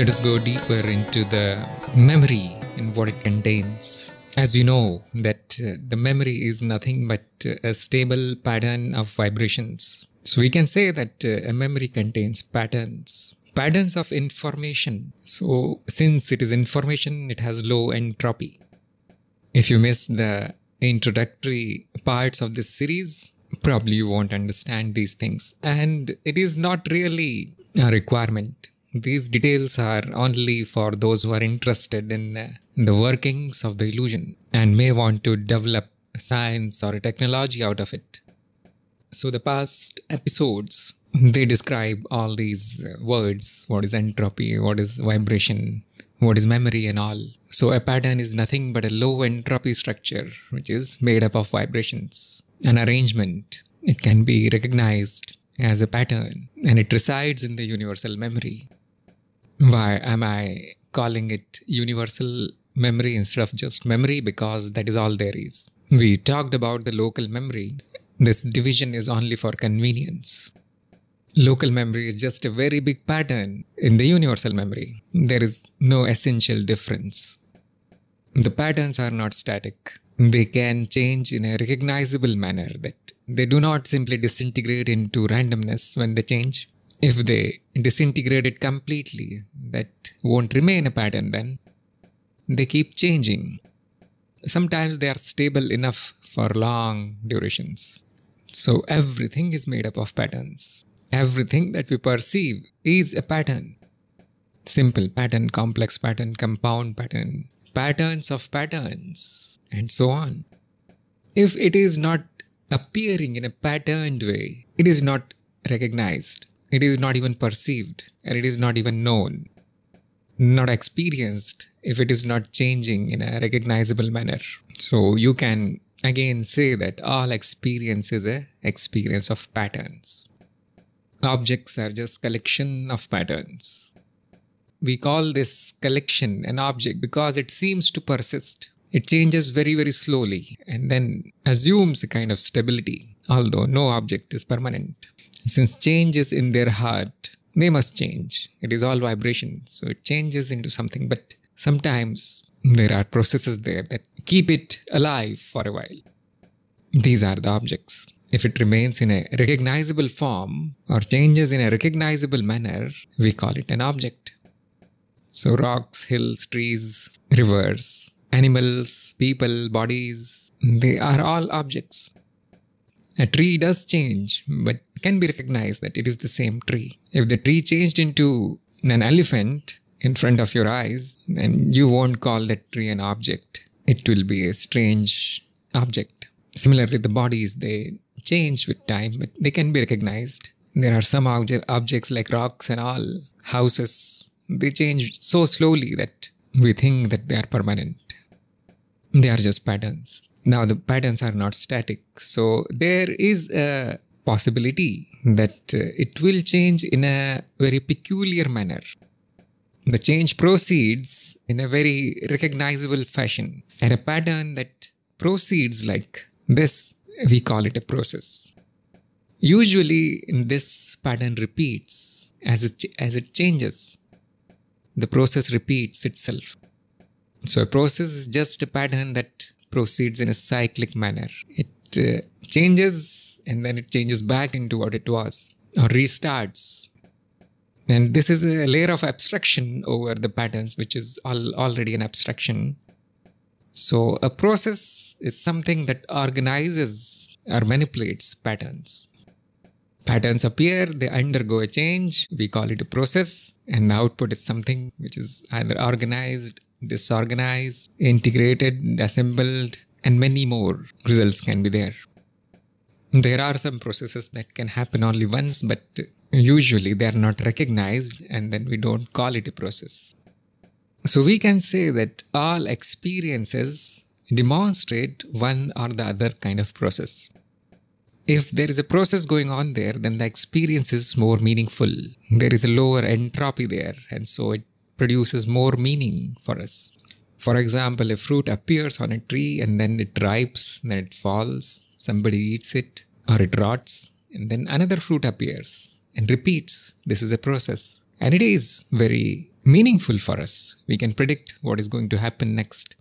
let us go deeper into the memory and what it contains. As you know, that uh, the memory is nothing but uh, a stable pattern of vibrations. So we can say that uh, a memory contains patterns, patterns of information. So since it is information, it has low entropy. If you miss the introductory parts of this series, probably you won't understand these things. And it is not really a requirement these details are only for those who are interested uh, in, the workings of the illusion and may want to develop science or a technology out of it. So, the past episodes they describe all these uh, words what is entropy, what is vibration, what is memory, and all. So, a pattern is nothing but a low entropy structure which is made up of vibrations. An arrangement, it can be recognized as a pattern and it resides in the universal memory why am I calling it universal memory instead of just memory? Because that is all there is. We talked about the local memory. This division is only for convenience. Local memory is just a very big pattern in the universal memory. There is no essential difference. The patterns are not static. They can change in a recognizable manner that they do not simply disintegrate into randomness when they change if they disintegrate it completely, that won't remain a pattern then. They keep changing. Sometimes they are stable enough for long durations. So everything is made up of patterns. Everything that we perceive is a pattern. Simple pattern, complex pattern, compound pattern, patterns of patterns, and so on. If it is not appearing in a patterned way, it is not recognized. It is not even perceived and it is not even known, not experienced if it is not changing in a recognizable manner. So you can again say that all experience is a experience of patterns. Objects are just collection of patterns. We call this collection an object because it seems to persist. It changes very, very slowly and then assumes a kind of stability, although no object is permanent. Since change is in their heart, they must change. It is all vibration, so it changes into something. But sometimes there are processes there that keep it alive for a while. These are the objects. If it remains in a recognizable form or changes in a recognizable manner, we call it an object. So, rocks, hills, trees, rivers, animals, people, bodies, they are all objects. A tree does change, but can be recognized that it is the same tree. If the tree changed into an elephant in front of your eyes, then you won't call that tree an object. It will be a strange object. Similarly, the bodies, they change with time, but they can be recognized. There are some obje objects like rocks and all, houses, they change so slowly that we think that they are permanent. They are just patterns. Now, the patterns are not static, so there is a possibility that uh, it will change in a very peculiar manner. The change proceeds in a very recognizable fashion and a pattern that proceeds like this. We call it a process. Usually, this pattern repeats as it, as it changes. The process repeats itself. So, a process is just a pattern that proceeds in a cyclic manner. It uh, changes and then it changes back into what it was or restarts. And this is a layer of abstraction over the patterns, which is all, already an abstraction. So a process is something that organizes or manipulates patterns. Patterns appear, they undergo a change, we call it a process, and the output is something which is either organized, disorganized, integrated, assembled, and many more results can be there. There are some processes that can happen only once, but usually they are not recognized and then we don't call it a process. So we can say that all experiences demonstrate one or the other kind of process. If there is a process going on there, then the experience is more meaningful. There is a lower entropy there, and so it produces more meaning for us. For example, a fruit appears on a tree and then it ripes, then it falls, somebody eats it, or it rots, and then another fruit appears and repeats. This is a process. And it is very meaningful for us. We can predict what is going to happen next.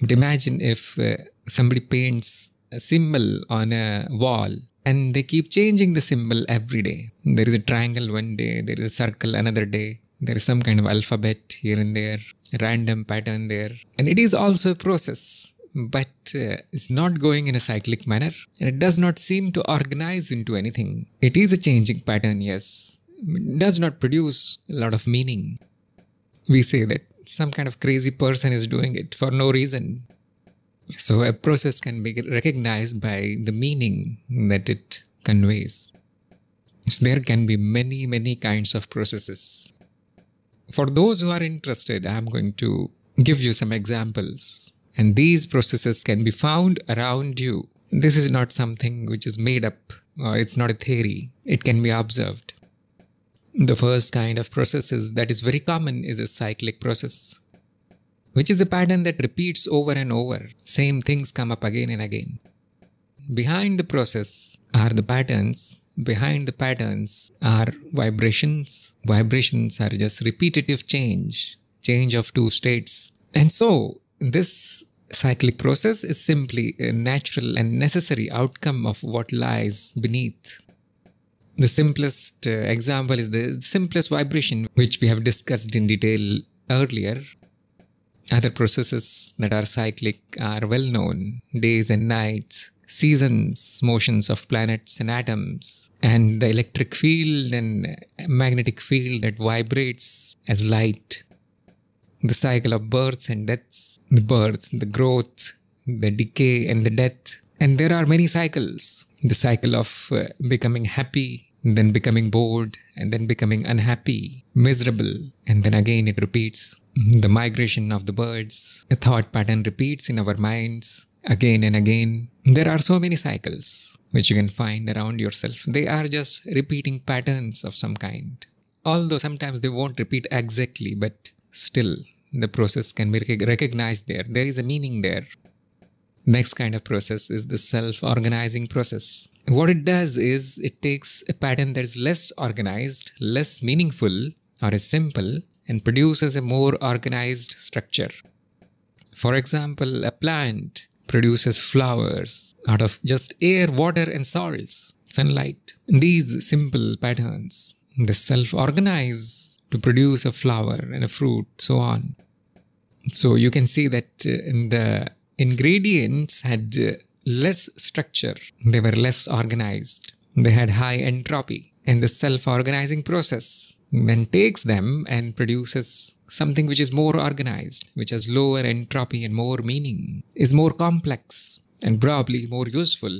But imagine if uh, somebody paints a symbol on a wall and they keep changing the symbol every day. There is a triangle one day, there is a circle another day, there is some kind of alphabet here and there, random pattern there. And it is also a process, but uh, it's not going in a cyclic manner and it does not seem to organize into anything. It is a changing pattern, yes, it does not produce a lot of meaning. We say that some kind of crazy person is doing it for no reason. So a process can be recognized by the meaning that it conveys. So there can be many, many kinds of processes for those who are interested, I'm going to give you some examples. And these processes can be found around you. This is not something which is made up or it's not a theory. It can be observed. The first kind of processes that is very common is a cyclic process, which is a pattern that repeats over and over. Same things come up again and again. Behind the process are the patterns behind the patterns are vibrations. Vibrations are just repetitive change, change of two states. And so, this cyclic process is simply a natural and necessary outcome of what lies beneath. The simplest uh, example is the simplest vibration, which we have discussed in detail earlier. Other processes that are cyclic are well known days and nights, seasons, motions of planets and atoms, and the electric field and magnetic field that vibrates as light, the cycle of births and deaths, the birth, the growth, the decay, and the death. And there are many cycles the cycle of uh, becoming happy, then becoming bored, and then becoming unhappy, miserable, and then again it repeats. The migration of the birds, A thought pattern repeats in our minds Again and again, there are so many cycles which you can find around yourself. They are just repeating patterns of some kind. Although sometimes they won't repeat exactly, but still the process can be recognized there. There is a meaning there. Next kind of process is the self organizing process. What it does is it takes a pattern that's less organized, less meaningful, or is simple and produces a more organized structure. For example, a plant produces flowers out of just air, water, and soils, sunlight. These simple patterns, they self organize to produce a flower and a fruit, so on. So you can see that uh, in the ingredients had uh, less structure, they were less organized, they had high entropy, and the self organizing process then takes them and produces Something which is more organized, which has lower entropy and more meaning, is more complex and probably more useful.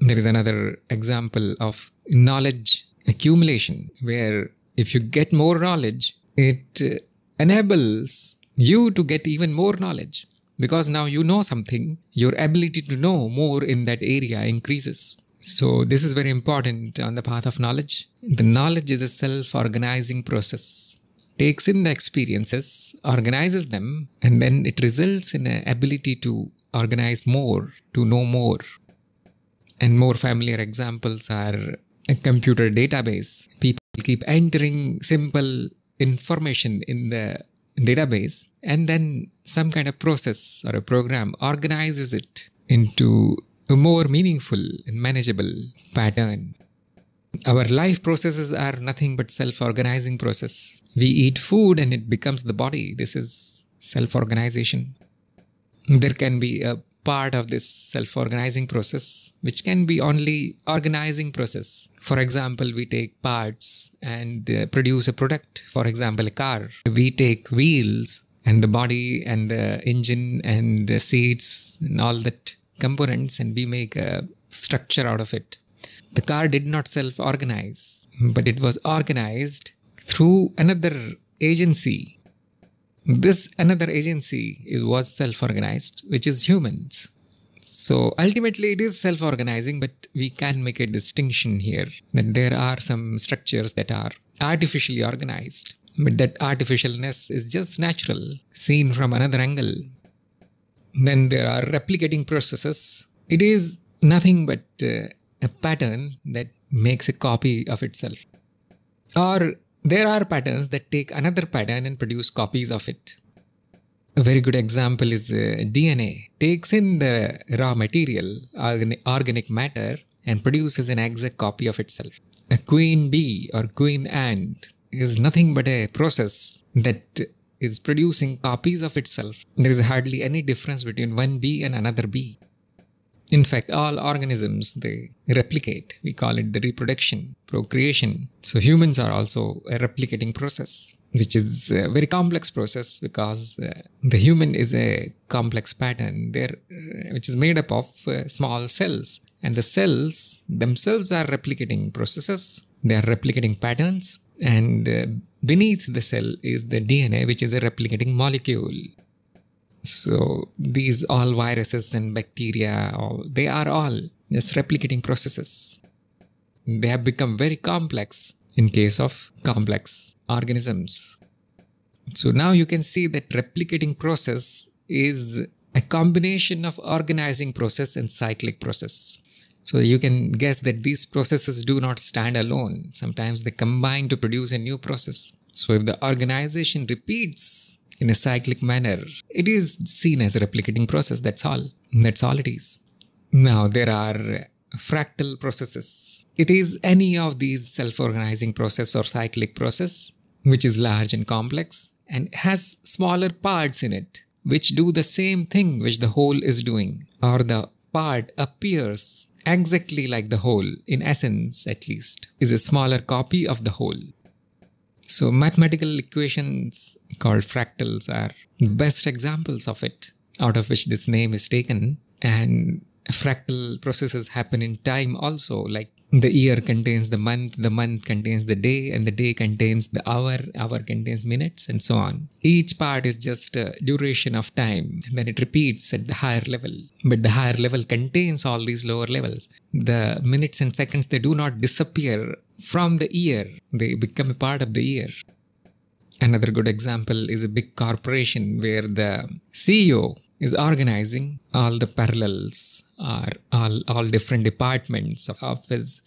There is another example of knowledge accumulation, where if you get more knowledge, it uh, enables you to get even more knowledge because now you know something, your ability to know more in that area increases. So, this is very important on the path of knowledge. The knowledge is a self organizing process takes in the experiences, organizes them, and then it results in an ability to organize more, to know more. And more familiar examples are a computer database. People keep entering simple information in the database, and then some kind of process or a program organizes it into a more meaningful and manageable pattern. Our life processes are nothing but self-organizing process. We eat food and it becomes the body. This is self-organization. There can be a part of this self-organizing process which can be only organizing process for example we take parts and uh, produce a product for example a car we take wheels and the body and the engine and the seats and all that components and we make a structure out of it the car did not self organize, but it was organized through another agency. This another agency was self organized, which is humans. So ultimately, it is self organizing, but we can make a distinction here that there are some structures that are artificially organized, but that artificialness is just natural, seen from another angle. Then there are replicating processes. It is nothing but uh, a pattern that makes a copy of itself. Or there are patterns that take another pattern and produce copies of it. A very good example is uh, DNA takes in the raw material, organic matter, and produces an exact copy of itself. A queen bee or queen ant is nothing but a process that is producing copies of itself. There is hardly any difference between one bee and another bee. In fact, all organisms, they replicate. We call it the reproduction, procreation. So humans are also a replicating process, which is a very complex process because uh, the human is a complex pattern there, uh, which is made up of uh, small cells. And the cells themselves are replicating processes. They are replicating patterns and beneath the cell is the DNA, which is a replicating molecule. So these all viruses and bacteria, all, they are all just replicating processes. They have become very complex in case of complex organisms. So now you can see that replicating process is a combination of organizing process and cyclic process. So you can guess that these processes do not stand alone. Sometimes they combine to produce a new process. So if the organization repeats in a cyclic manner. It is seen as a replicating process, that's all. That's all it is. Now, there are fractal processes. It is any of these self-organizing process or cyclic process which is large and complex and has smaller parts in it which do the same thing which the whole is doing or the part appears exactly like the whole in essence at least is a smaller copy of the whole so, mathematical equations called fractals are best examples of it, out of which this name is taken. And fractal processes happen in time also, like the year contains the month, the month contains the day, and the day contains the hour, hour contains minutes, and so on. Each part is just a duration of time, and then it repeats at the higher level. But the higher level contains all these lower levels. The minutes and seconds, they do not disappear from the ear. They become a part of the ear. Another good example is a big corporation where the CEO is organizing all the parallels or all, all different departments of, of his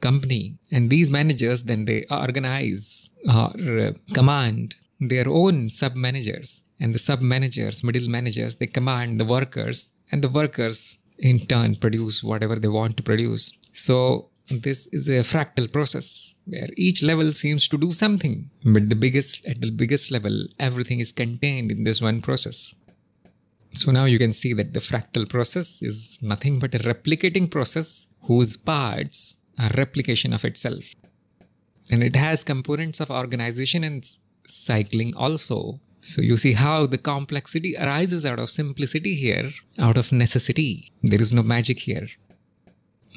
company. And these managers then they organize or uh, command their own sub managers. And the sub managers, middle managers, they command the workers, and the workers in turn produce whatever they want to produce. So this is a fractal process where each level seems to do something, but the biggest at the biggest level, everything is contained in this one process. So now you can see that the fractal process is nothing but a replicating process whose parts are replication of itself. And it has components of organization and cycling also. So you see how the complexity arises out of simplicity here, out of necessity. There is no magic here.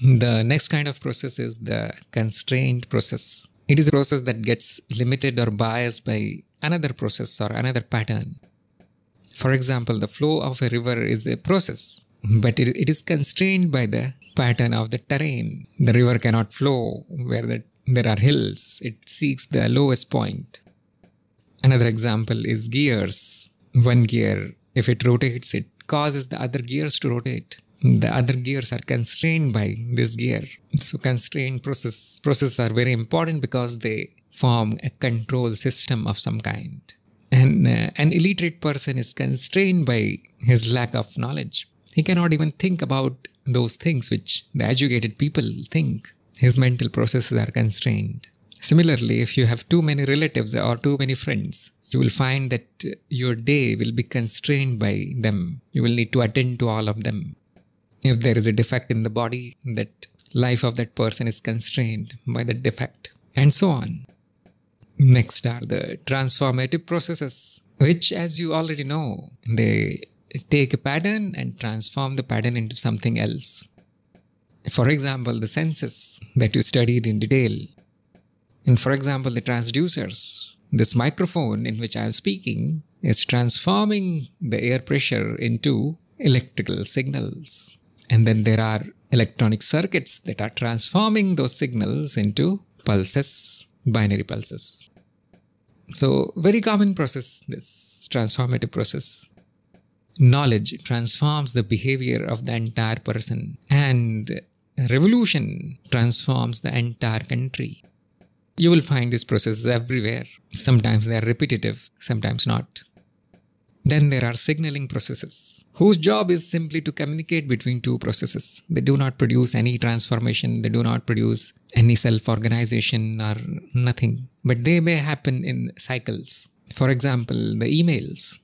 The next kind of process is the constrained process. It is a process that gets limited or biased by another process or another pattern. For example, the flow of a river is a process, but it, it is constrained by the pattern of the terrain. The river cannot flow where the, there are hills, it seeks the lowest point. Another example is gears. One gear, if it rotates, it causes the other gears to rotate the other gears are constrained by this gear. So constrained process processes are very important because they form a control system of some kind. And uh, an illiterate person is constrained by his lack of knowledge. He cannot even think about those things which the educated people think. His mental processes are constrained. Similarly, if you have too many relatives or too many friends, you will find that your day will be constrained by them. You will need to attend to all of them if there is a defect in the body, that life of that person is constrained by the defect, and so on. Next are the transformative processes, which, as you already know, they take a pattern and transform the pattern into something else. For example, the senses that you studied in detail. And for example, the transducers. This microphone in which I am speaking is transforming the air pressure into electrical signals. And then there are electronic circuits that are transforming those signals into pulses, binary pulses. So very common process, this transformative process. Knowledge transforms the behavior of the entire person and revolution transforms the entire country. You will find these processes everywhere. Sometimes they are repetitive, sometimes not. Then there are signaling processes, whose job is simply to communicate between two processes. They do not produce any transformation, they do not produce any self organization or nothing, but they may happen in cycles. For example, the emails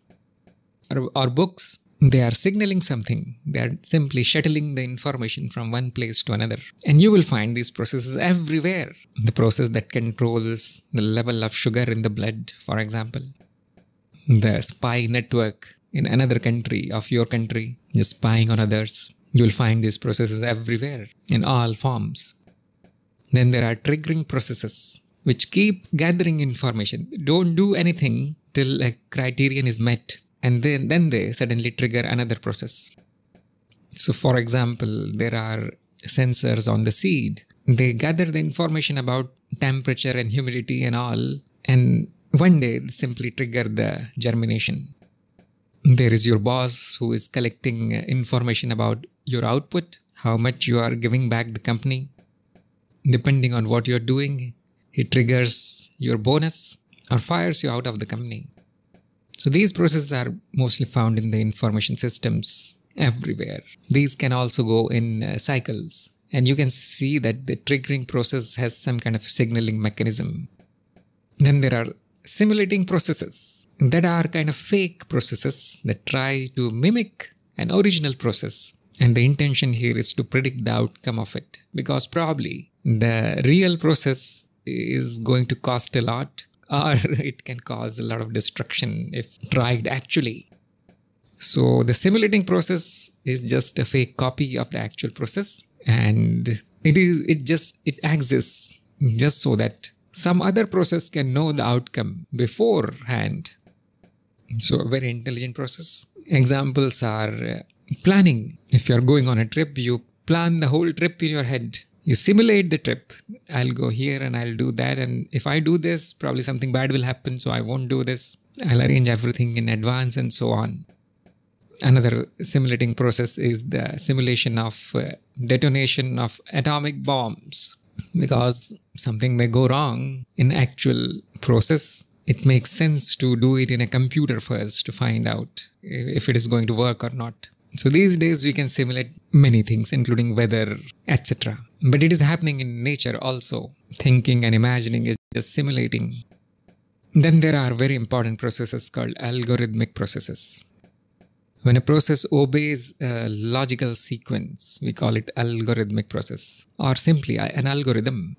or, or books, they are signaling something. They are simply shuttling the information from one place to another. And you will find these processes everywhere. The process that controls the level of sugar in the blood, for example the spy network in another country of your country, just spying on others. You'll find these processes everywhere in all forms. Then there are triggering processes which keep gathering information. Don't do anything till a criterion is met, and then, then they suddenly trigger another process. So, for example, there are sensors on the seed. They gather the information about temperature and humidity and all, and one day, they simply trigger the germination. There is your boss who is collecting uh, information about your output, how much you are giving back the company. Depending on what you're doing, he triggers your bonus or fires you out of the company. So these processes are mostly found in the information systems everywhere. These can also go in uh, cycles. And you can see that the triggering process has some kind of signaling mechanism. Then there are simulating processes that are kind of fake processes that try to mimic an original process. And the intention here is to predict the outcome of it because probably the real process is going to cost a lot or it can cause a lot of destruction if tried actually. So the simulating process is just a fake copy of the actual process and it is it just it exists just so that some other process can know the outcome beforehand. So, a very intelligent process. Examples are uh, planning. If you're going on a trip, you plan the whole trip in your head. You simulate the trip. I'll go here and I'll do that. And if I do this, probably something bad will happen, so I won't do this. I'll arrange everything in advance and so on. Another simulating process is the simulation of uh, detonation of atomic bombs because something may go wrong in actual process it makes sense to do it in a computer first to find out if it is going to work or not so these days we can simulate many things including weather etc but it is happening in nature also thinking and imagining is just simulating then there are very important processes called algorithmic processes when a process obeys a logical sequence, we call it algorithmic process or simply an algorithm.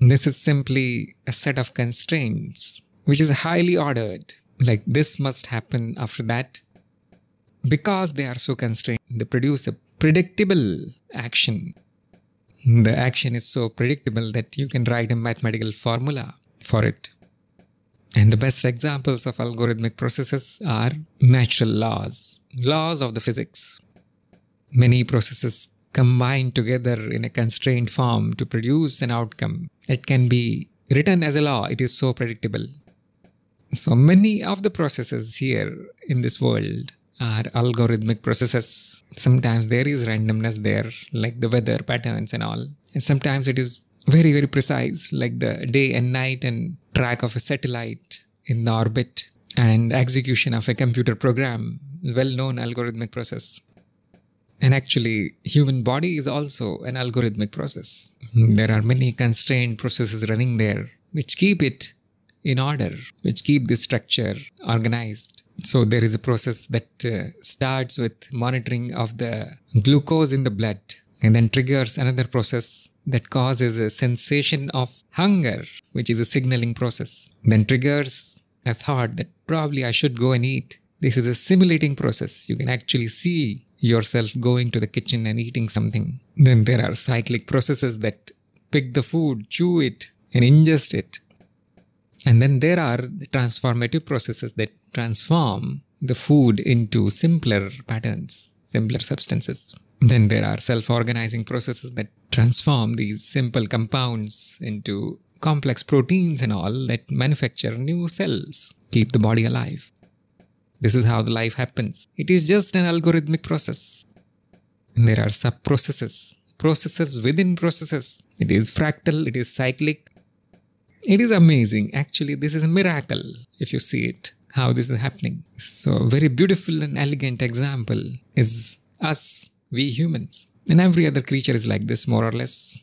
This is simply a set of constraints which is highly ordered, like this must happen after that. Because they are so constrained, they produce a predictable action. The action is so predictable that you can write a mathematical formula for it. And the best examples of algorithmic processes are natural laws, laws of the physics. Many processes combine together in a constrained form to produce an outcome. It can be written as a law, it is so predictable. So many of the processes here in this world are algorithmic processes. Sometimes there is randomness there, like the weather patterns and all. And sometimes it is very, very precise, like the day and night and track of a satellite in the orbit, and execution of a computer program, well known algorithmic process. And actually, human body is also an algorithmic process. There are many constrained processes running there which keep it in order, which keep the structure organized. So there is a process that uh, starts with monitoring of the glucose in the blood and then triggers another process that causes a sensation of hunger, which is a signaling process, then triggers a thought that probably I should go and eat. This is a simulating process. You can actually see yourself going to the kitchen and eating something. Then there are cyclic processes that pick the food, chew it, and ingest it. And then there are the transformative processes that transform the food into simpler patterns, simpler substances. Then there are self organizing processes that transform these simple compounds into complex proteins and all that manufacture new cells, keep the body alive. This is how the life happens. It is just an algorithmic process. And there are sub processes, processes within processes. It is fractal, it is cyclic. It is amazing. Actually, this is a miracle if you see it, how this is happening. So, very beautiful and elegant example is us we humans. And every other creature is like this, more or less.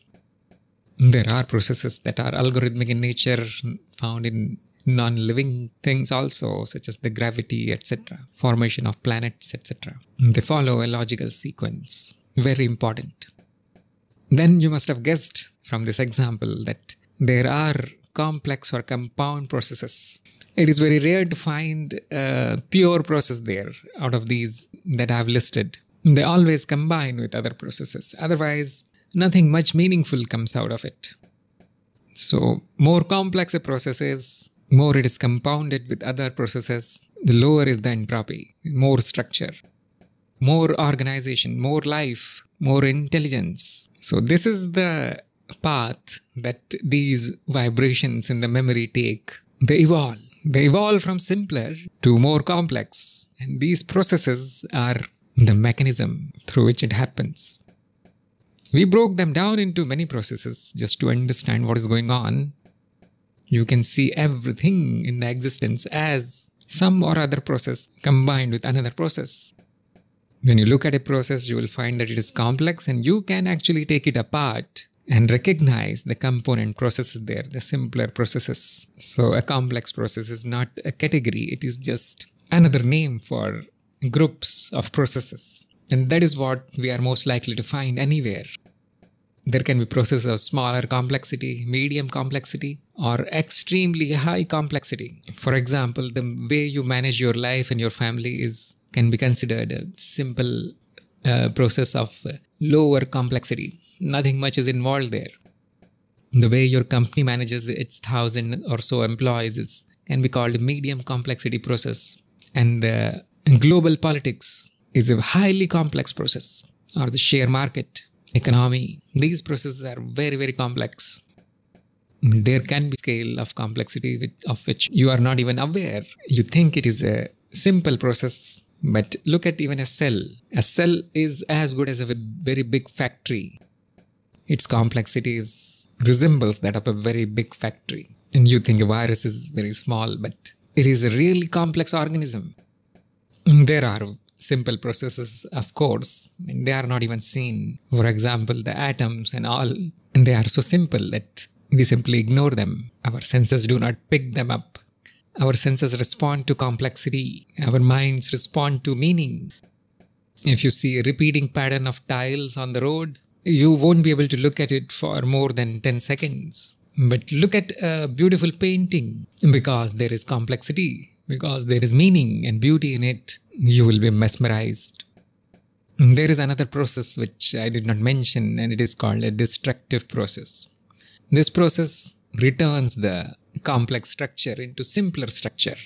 There are processes that are algorithmic in nature found in non living things also, such as the gravity, etc., formation of planets, etc. They follow a logical sequence. Very important. Then you must have guessed from this example that there are complex or compound processes. It is very rare to find a pure process there out of these that I've listed. They always combine with other processes, otherwise, nothing much meaningful comes out of it. So, more complex a process is, more it is compounded with other processes, the lower is the entropy, more structure, more organization, more life, more intelligence. So, this is the path that these vibrations in the memory take. They evolve. They evolve from simpler to more complex. And these processes are the mechanism through which it happens. We broke them down into many processes just to understand what is going on. You can see everything in the existence as some or other process combined with another process. When you look at a process, you will find that it is complex and you can actually take it apart and recognize the component processes there, the simpler processes. So, a complex process is not a category, it is just another name for groups of processes. And that is what we are most likely to find anywhere. There can be processes of smaller complexity, medium complexity, or extremely high complexity. For example, the way you manage your life and your family is can be considered a simple uh, process of lower complexity. Nothing much is involved there. The way your company manages its thousand or so employees is, can be called medium complexity process. And the uh, Global politics is a highly complex process, or the share market, economy. These processes are very, very complex. There can be scale of complexity which, of which you are not even aware. You think it is a simple process, but look at even a cell. A cell is as good as a very big factory. Its complexity is, resembles that of a very big factory. And you think a virus is very small, but it is a really complex organism there are simple processes, of course, and they are not even seen. For example, the atoms and all, and they are so simple that we simply ignore them. Our senses do not pick them up. Our senses respond to complexity. Our minds respond to meaning. If you see a repeating pattern of tiles on the road, you won't be able to look at it for more than 10 seconds. But look at a beautiful painting because there is complexity because there is meaning and beauty in it. You will be mesmerized. There is another process which I did not mention, and it is called a destructive process. This process returns the complex structure into simpler structure.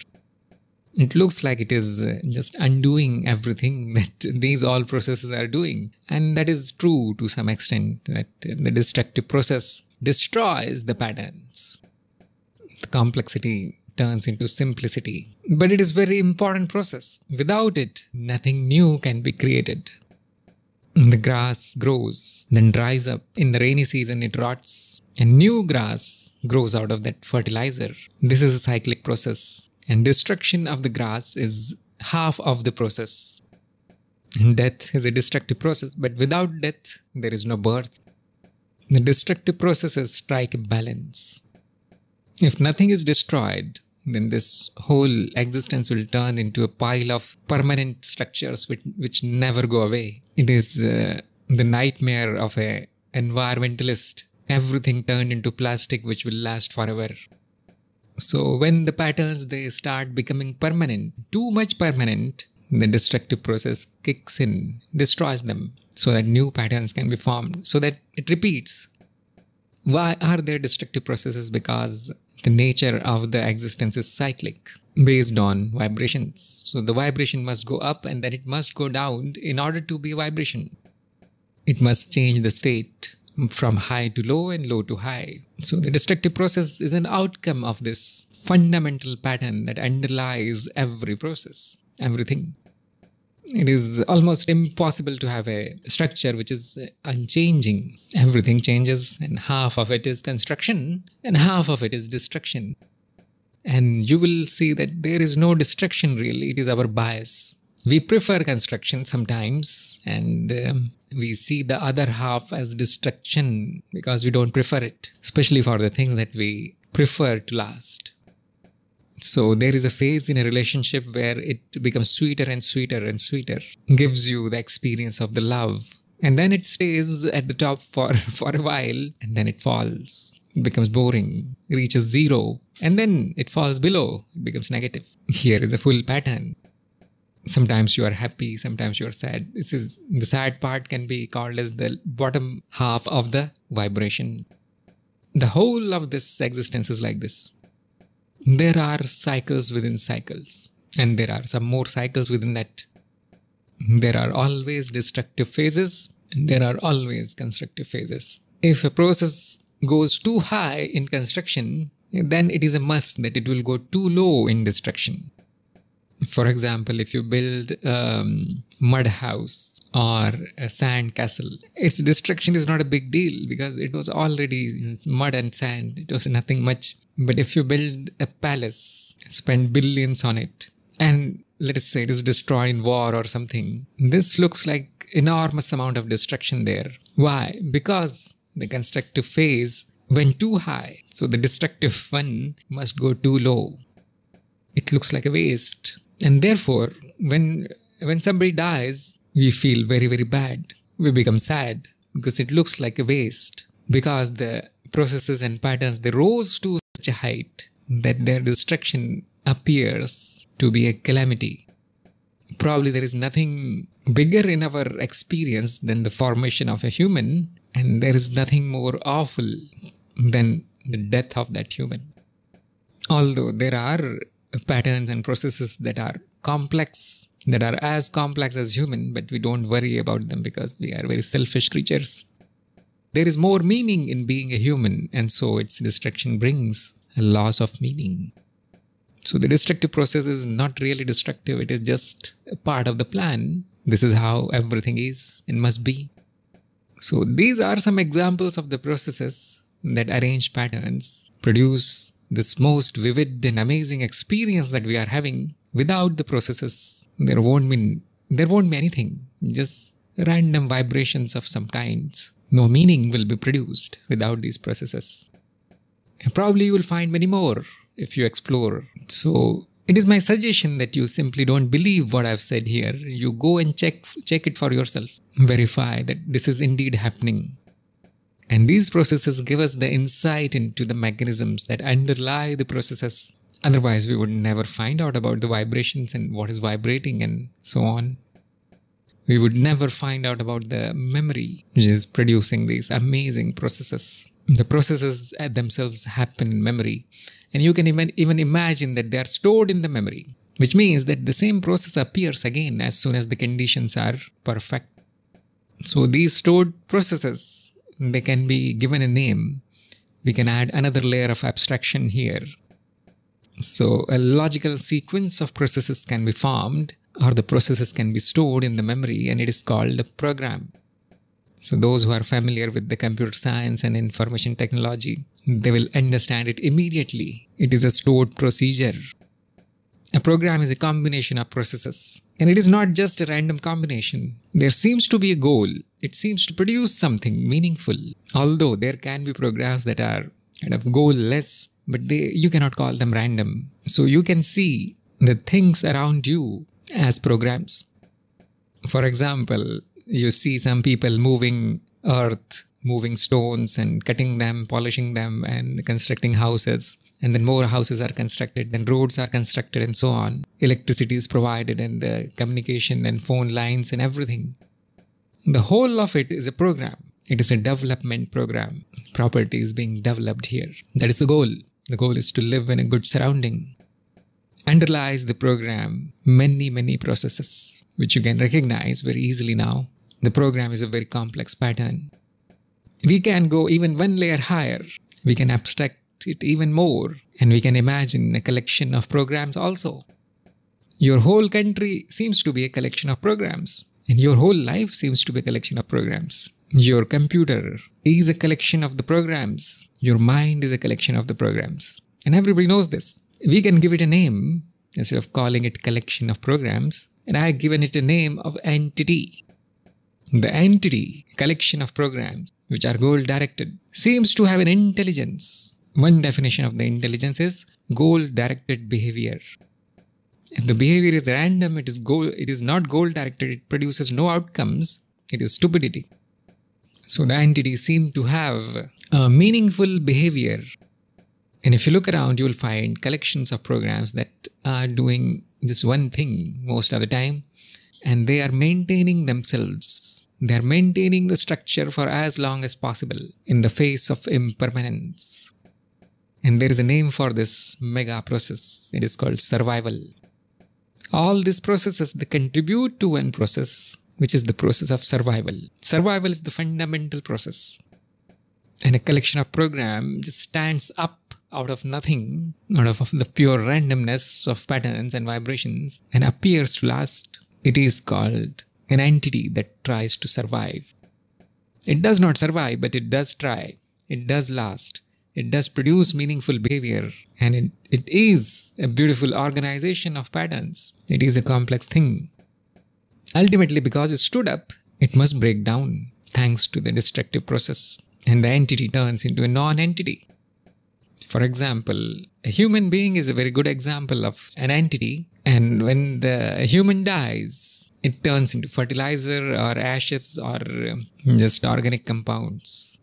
It looks like it is just undoing everything that these all processes are doing. And that is true to some extent, that the destructive process destroys the patterns. The complexity turns into simplicity. But it is very important process. Without it, nothing new can be created. The grass grows, then dries up. In the rainy season, it rots. And new grass grows out of that fertilizer. This is a cyclic process. And destruction of the grass is half of the process. Death is a destructive process, but without death, there is no birth. The destructive processes strike a balance. If nothing is destroyed, then this whole existence will turn into a pile of permanent structures which, which never go away. It is uh, the nightmare of an environmentalist. Everything turned into plastic which will last forever. So when the patterns they start becoming permanent, too much permanent, the destructive process kicks in, destroys them so that new patterns can be formed so that it repeats why are there destructive processes? Because the nature of the existence is cyclic based on vibrations. So the vibration must go up and then it must go down in order to be a vibration. It must change the state from high to low and low to high. So the destructive process is an outcome of this fundamental pattern that underlies every process, everything it is almost impossible to have a structure which is unchanging. Everything changes, and half of it is construction, and half of it is destruction. And you will see that there is no destruction really, it is our bias. We prefer construction sometimes, and um, we see the other half as destruction because we don't prefer it, especially for the things that we prefer to last. So there is a phase in a relationship where it becomes sweeter and sweeter and sweeter, gives you the experience of the love. And then it stays at the top for, for a while and then it falls. It becomes boring, reaches zero, and then it falls below, it becomes negative. Here is a full pattern. Sometimes you are happy, sometimes you are sad. This is the sad part can be called as the bottom half of the vibration. The whole of this existence is like this there are cycles within cycles, and there are some more cycles within that. There are always destructive phases, and there are always constructive phases. If a process goes too high in construction, then it is a must that it will go too low in destruction. For example, if you build a um, mud house or a sand castle, its destruction is not a big deal because it was already mud and sand. It was nothing much. But if you build a palace, spend billions on it, and let us say it is destroyed in war or something, this looks like enormous amount of destruction there. Why? Because the constructive phase went too high, so the destructive one must go too low. It looks like a waste. And therefore, when when somebody dies, we feel very, very bad. We become sad because it looks like a waste. Because the processes and patterns they rose too such a height that their destruction appears to be a calamity. Probably there is nothing bigger in our experience than the formation of a human, and there is nothing more awful than the death of that human. Although there are patterns and processes that are complex, that are as complex as human, but we don't worry about them because we are very selfish creatures. There is more meaning in being a human, and so its destruction brings a loss of meaning. So the destructive process is not really destructive, it is just a part of the plan. This is how everything is and must be. So these are some examples of the processes that arrange patterns, produce this most vivid and amazing experience that we are having. Without the processes, there won't be there won't be anything. Just random vibrations of some kinds no meaning will be produced without these processes. And probably you will find many more if you explore. So it is my suggestion that you simply don't believe what I've said here. You go and check check it for yourself. Verify that this is indeed happening. And these processes give us the insight into the mechanisms that underlie the processes. Otherwise, we would never find out about the vibrations and what is vibrating and so on we would never find out about the memory which is producing these amazing processes. The processes uh, themselves happen in memory, and you can even, even imagine that they are stored in the memory, which means that the same process appears again as soon as the conditions are perfect. So these stored processes, they can be given a name. We can add another layer of abstraction here. So a logical sequence of processes can be formed or the processes can be stored in the memory and it is called a program. So those who are familiar with the computer science and information technology, they will understand it immediately. It is a stored procedure. A program is a combination of processes. And it is not just a random combination. There seems to be a goal. It seems to produce something meaningful. Although there can be programs that are kind of goalless, but they, you cannot call them random. So you can see the things around you as programs. For example, you see some people moving earth, moving stones and cutting them, polishing them, and constructing houses. And then more houses are constructed, then roads are constructed, and so on. Electricity is provided, and the communication and phone lines and everything. The whole of it is a program. It is a development program. Property is being developed here. That is the goal. The goal is to live in a good surrounding underlies the program many, many processes, which you can recognize very easily now. The program is a very complex pattern. We can go even one layer higher. We can abstract it even more, and we can imagine a collection of programs also. Your whole country seems to be a collection of programs, and your whole life seems to be a collection of programs. Your computer is a collection of the programs. Your mind is a collection of the programs. And everybody knows this. We can give it a name instead of calling it collection of programs, and I have given it a name of entity. The entity, collection of programs, which are goal directed, seems to have an intelligence. One definition of the intelligence is goal directed behavior. If the behavior is random, it is goal, it is not goal directed, it produces no outcomes, it is stupidity. So the entity seems to have a meaningful behavior and if you look around, you'll find collections of programs that are doing this one thing most of the time, and they are maintaining themselves. They're maintaining the structure for as long as possible in the face of impermanence. And there is a name for this mega process. It is called survival. All these processes they contribute to one process, which is the process of survival. Survival is the fundamental process. And a collection of program just stands up out of nothing, out of the pure randomness of patterns and vibrations, and appears to last, it is called an entity that tries to survive. It does not survive, but it does try. It does last. It does produce meaningful behavior. And it, it is a beautiful organization of patterns. It is a complex thing. Ultimately, because it stood up, it must break down thanks to the destructive process. And the entity turns into a non entity. For example, a human being is a very good example of an entity, and when the human dies, it turns into fertilizer or ashes or um, just organic compounds.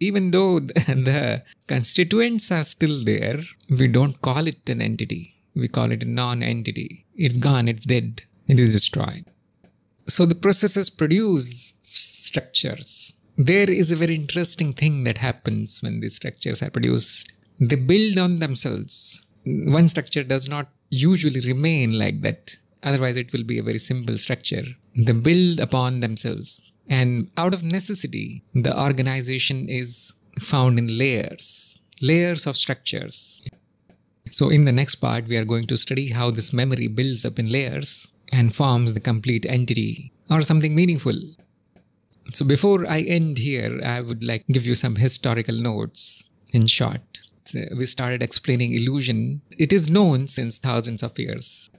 Even though the constituents are still there, we don't call it an entity. We call it a non entity. It's gone, it's dead, it is destroyed. So the processes produce structures there is a very interesting thing that happens when these structures are produced. They build on themselves. One structure does not usually remain like that. Otherwise, it will be a very simple structure. They build upon themselves. And out of necessity, the organization is found in layers, layers of structures. So, in the next part, we are going to study how this memory builds up in layers and forms the complete entity or something meaningful. So before I end here, I would like give you some historical notes in short. We started explaining illusion. It is known since thousands of years.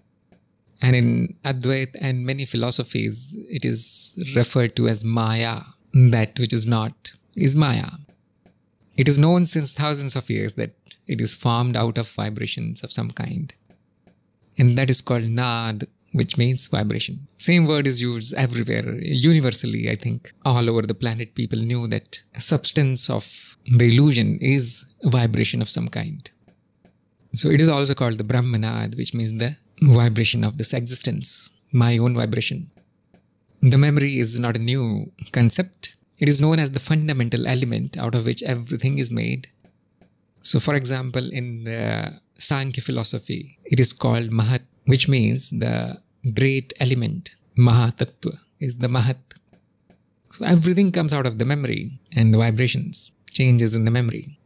And in Advait and many philosophies, it is referred to as Maya. That which is not is Maya. It is known since thousands of years that it is formed out of vibrations of some kind. And that is called Nad which means vibration. Same word is used everywhere, universally, I think. All over the planet, people knew that substance of the illusion is vibration of some kind. So it is also called the Brahmanad, which means the vibration of this existence, my own vibration. The memory is not a new concept. It is known as the fundamental element out of which everything is made. So, for example, in the Sankhya philosophy, it is called Mahat, which means the great element, Mahatattva, is the Mahat. So everything comes out of the memory and the vibrations, changes in the memory.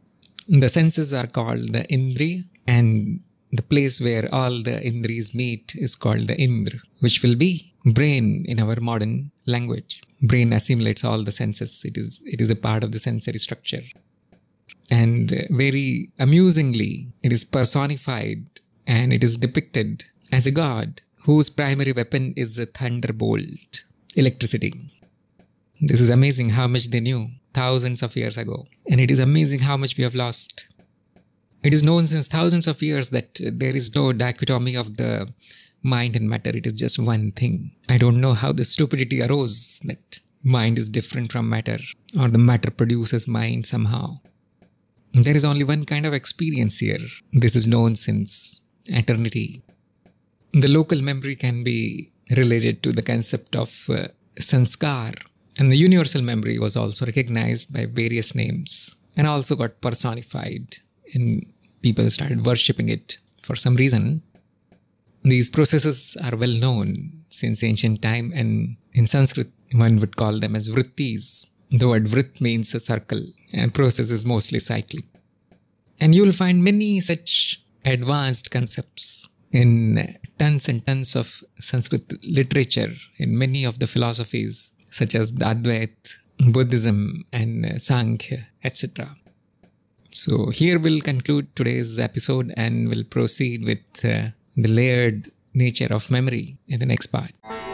The senses are called the Indri, and the place where all the Indris meet is called the Indra, which will be brain in our modern language. Brain assimilates all the senses, it is, it is a part of the sensory structure. And very amusingly, it is personified and it is depicted as a god whose primary weapon is a thunderbolt electricity. This is amazing how much they knew thousands of years ago, and it is amazing how much we have lost. It is known since thousands of years that there is no dichotomy of the mind and matter, it is just one thing. I don't know how the stupidity arose that mind is different from matter, or the matter produces mind somehow. There is only one kind of experience here. This is known since eternity. The local memory can be related to the concept of uh, sanskar, and the universal memory was also recognized by various names and also got personified, and people started worshipping it for some reason. These processes are well known since ancient time, and in Sanskrit, one would call them as vrittis. The word vrit means a circle, and process is mostly cyclic. And you will find many such advanced concepts in tons and tons of Sanskrit literature in many of the philosophies such as the Advait, Buddhism, and uh, Sankhya, etc. So, here we'll conclude today's episode and we'll proceed with uh, the layered nature of memory in the next part.